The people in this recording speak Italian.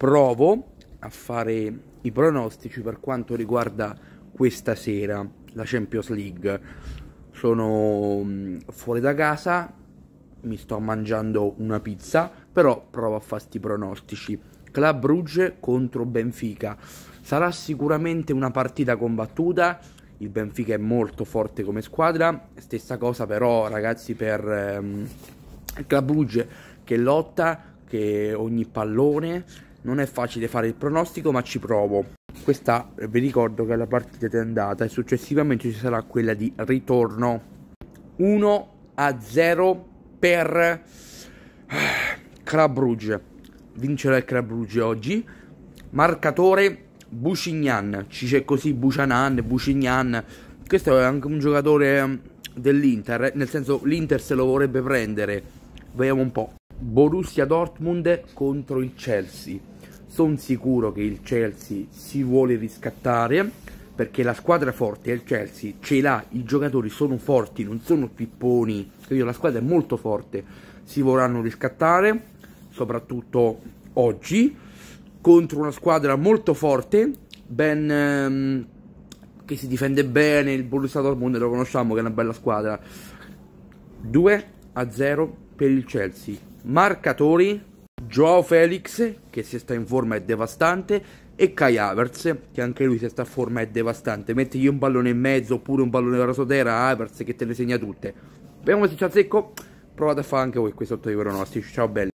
provo a fare i pronostici per quanto riguarda questa sera, la Champions League. Sono mm, fuori da casa, mi sto mangiando una pizza, però provo a fare sti pronostici. Club Brugge contro Benfica. Sarà sicuramente una partita combattuta, il Benfica è molto forte come squadra, stessa cosa però ragazzi per ehm, Club Brugge che lotta, che ogni pallone non è facile fare il pronostico ma ci provo. Questa eh, vi ricordo che è la partita di andata e successivamente ci sarà quella di ritorno. 1 a 0 per eh, Crab Rouge. Vincerà il Crab Rouge oggi. Marcatore Bucignan. Ci c'è così Buchanan, Bucignan. Questo è anche un giocatore ehm, dell'Inter, eh, nel senso l'Inter se lo vorrebbe prendere. Vediamo un po'. Borussia Dortmund contro il Chelsea. Sono sicuro che il Chelsea si vuole riscattare perché la squadra forte è il Chelsea, ce l'ha, i giocatori sono forti, non sono pipponi, la squadra è molto forte, si vorranno riscattare, soprattutto oggi, contro una squadra molto forte, ben, ehm, che si difende bene, il Borussia Dortmund lo conosciamo che è una bella squadra, 2 a 0 per il Chelsea. Marcatori, Joao Felix che se sta in forma è devastante e Kai Havertz che anche lui se sta in forma è devastante. Mettigli un pallone in mezzo oppure un pallone verso terra Havertz che te le segna tutte. Vediamo se ci azzecco. Provate a fare anche voi questi 8 dei pronostici. Ciao belli.